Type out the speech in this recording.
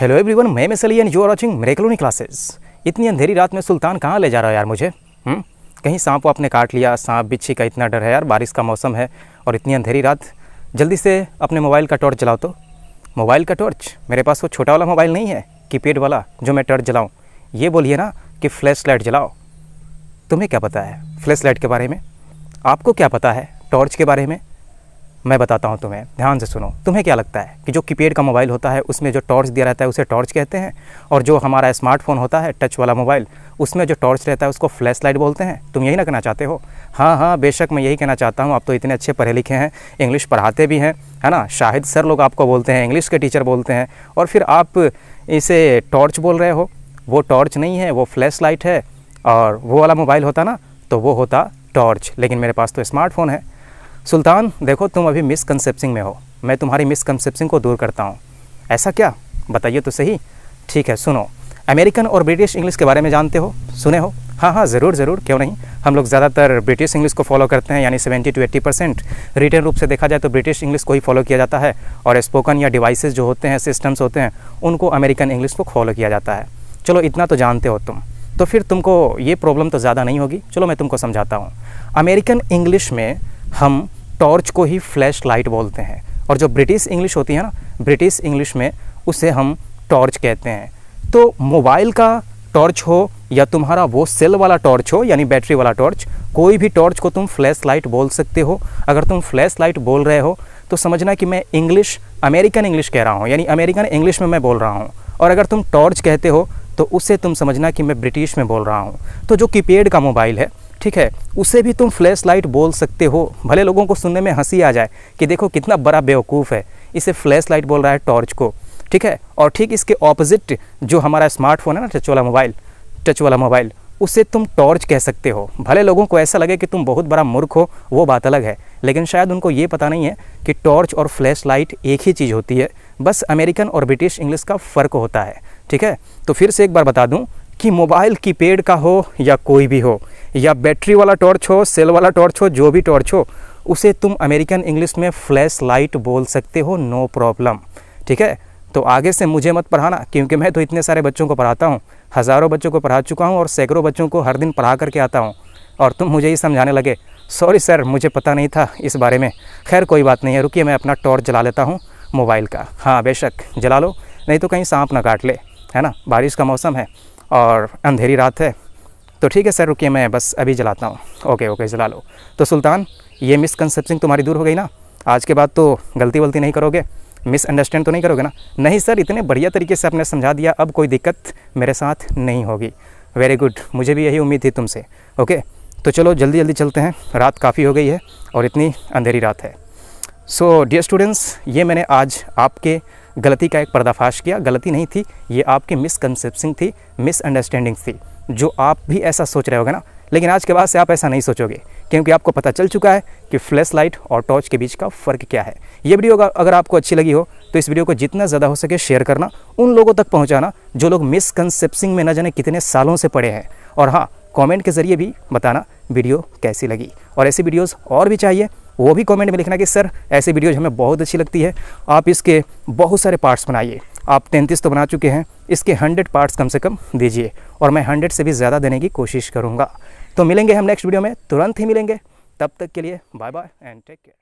Hello everyone मैं Sally and you are watching मेरेकलोनी classes इतनी अंधेरी रात में सुल्तान कहाँ ले जा रहा है यार मुझे हुँ? हम्म? कहीं सांप आपने काट लिया सांप बिच्छी का इतना डर है यार बारिश का मौसम है और इतनी अंधेरी रात जल्दी से अपने मोबाइल का टॉर्च जलाओ तो मोबाइल का टॉर्च मेरे पास वो छोटा वाला मोबाइल नहीं है कीपैड वाला जो मैं टॉर्च जलाऊँ ये बोलिए ना कि फ्लैश लाइट जलाओ तुम्हें क्या पता है फ्लैश लाइट के बारे में आपको क्या पता है टॉर्च के बारे में मैं बताता हूँ तुम्हें ध्यान से सुनो तुम्हें क्या लगता है कि जो कीपैड का मोबाइल होता है उसमें जो टॉर्च दिया रहता है उसे टॉर्च कहते हैं और जो हमारा स्मार्टफोन होता है टच वाला मोबाइल उसमें जो टॉर्च रहता है उसको फ्लैश लाइट बोलते हैं तुम यही ना कहना चाहते हो हाँ हाँ बेशक मैं यही कहना चाहता हूँ आप तो इतने अच्छे पढ़े लिखे हैं इंग्लिश पढ़ाते भी हैं है ना शाहिद सर लोग आपको बोलते हैं इंग्लिश के टीचर बोलते हैं और फिर आप इसे टॉर्च बोल रहे हो वो टॉर्च नहीं है वो फ्लैश लाइट है और वो वाला मोबाइल होता ना तो वो होता टॉर्च लेकिन मेरे पास तो स्मार्टफोन है सुल्तान देखो तुम अभी मिसकनसेप्सिंग में हो मैं तुम्हारी मिसकनसेप्सिंग को दूर करता हूँ ऐसा क्या बताइए तो सही ठीक है सुनो अमेरिकन और ब्रिटिश इंग्लिश के बारे में जानते हो सुने हो हाँ हाँ ज़रूर ज़रूर क्यों नहीं हम लोग ज़्यादातर ब्रिटिश इंग्लिश को फॉलो करते हैं यानी 70 टू 80 परसेंट रिटर्न रूप से देखा जाए तो ब्रिटिश इंग्लिश को ही फॉलो किया जाता है और स्पोकन या डिवाइसेस जो होते हैं सिस्टम्स होते हैं उनको अमेरिकन इंग्लिश को फॉलो किया जाता है चलो इतना तो जानते हो तुम तो फिर तुमको ये प्रॉब्लम तो ज़्यादा नहीं होगी चलो मैं तुमको समझाता हूँ अमेरिकन इंग्लिश में हम टॉर्च को ही फ्लैश लाइट बोलते हैं और जो ब्रिटिश इंग्लिश होती है ना ब्रिटिश इंग्लिश में उसे हम टॉर्च कहते हैं तो मोबाइल का टॉर्च हो या तुम्हारा वो सेल वाला टॉर्च हो यानी बैटरी वाला टॉर्च कोई भी टॉर्च को तुम फ्लैश लाइट बोल सकते हो अगर तुम फ्लैश लाइट बोल रहे हो तो समझना कि मैं इंग्लिश अमेरिकन इंग्लिश कह रहा हूँ यानी अमेरिकन इंग्लिश में मैं बोल रहा हूँ और अगर तुम टॉर्च कहते हो तो उसे तुम समझना कि मैं ब्रिटिश में बोल रहा हूँ तो जो कीपेड का मोबाइल है ठीक है उसे भी तुम फ्लैश लाइट बोल सकते हो भले लोगों को सुनने में हंसी आ जाए कि देखो कितना बड़ा बेवकूफ़ है इसे फ्लैश लाइट बोल रहा है टॉर्च को ठीक है और ठीक इसके ऑपोजिट जो हमारा स्मार्टफोन है ना टच वाला मोबाइल टच वाला मोबाइल उसे तुम टॉर्च कह सकते हो भले लोगों को ऐसा लगे कि तुम बहुत बड़ा मूर्ख हो वो बात अलग है लेकिन शायद उनको ये पता नहीं है कि टॉर्च और फ्लैश लाइट एक ही चीज़ होती है बस अमेरिकन और ब्रिटिश इंग्लिश का फ़र्क होता है ठीक है तो फिर से एक बार बता दूँ कि मोबाइल की पेड का हो या कोई भी हो या बैटरी वाला टॉर्च हो सेल वाला टॉर्च हो जो भी टॉर्च हो उसे तुम अमेरिकन इंग्लिश में फ्लैश लाइट बोल सकते हो नो प्रॉब्लम ठीक है तो आगे से मुझे मत पढ़ाना क्योंकि मैं तो इतने सारे बच्चों को पढ़ाता हूँ हज़ारों बच्चों को पढ़ा चुका हूँ और सैकड़ों बच्चों को हर दिन पढ़ा करके आता हूँ और तुम मुझे ये समझाने लगे सॉरी सर मुझे पता नहीं था इस बारे में खैर कोई बात नहीं है रुकिए मैं अपना टॉर्च जला लेता हूँ मोबाइल का हाँ बेशक जला लो नहीं तो कहीं सांप ना काट ले है ना बारिश का मौसम है और अंधेरी रात है तो ठीक है सर रुकिए मैं बस अभी जलाता हूँ ओके ओके जला लो तो सुल्तान ये मिसकनसेप्शन तुम्हारी दूर हो गई ना आज के बाद तो गलती वलती नहीं करोगे मिसअंडरस्टैंड तो नहीं करोगे ना नहीं सर इतने बढ़िया तरीके से आपने समझा दिया अब कोई दिक्कत मेरे साथ नहीं होगी वेरी गुड मुझे भी यही उम्मीद थी तुमसे ओके तो चलो जल्दी जल्दी चलते हैं रात काफ़ी हो गई है और इतनी अंधेरी रात है सो डियर स्टूडेंट्स ये मैंने आज आपके गलती का एक पर्दाफाश किया गलती नहीं थी ये आपकी मिसकनसेप्शन थी मिसअंडरस्टैंडिंग थी जो आप भी ऐसा सोच रहे होगे ना लेकिन आज के बाद से आप ऐसा नहीं सोचोगे क्योंकि आपको पता चल चुका है कि फ्लैश लाइट और टॉर्च के बीच का फ़र्क क्या है ये वीडियो अगर आपको अच्छी लगी हो तो इस वीडियो को जितना ज़्यादा हो सके शेयर करना उन लोगों तक पहुँचाना जो लोग मिसकनसेप्सिंग में न जाने कितने सालों से पड़े हैं और हाँ कमेंट के ज़रिए भी बताना वीडियो कैसी लगी और ऐसी वीडियोस और भी चाहिए वो भी कमेंट में लिखना कि सर ऐसी वीडियोज हमें बहुत अच्छी लगती है आप इसके बहुत सारे पार्ट्स बनाइए आप तैंतीस तो बना चुके हैं इसके हंड्रेड पार्ट्स कम से कम दीजिए और मैं हंड्रेड से भी ज़्यादा देने की कोशिश करूँगा तो मिलेंगे हम नेक्स्ट वीडियो में तुरंत ही मिलेंगे तब तक के लिए bye bye and take care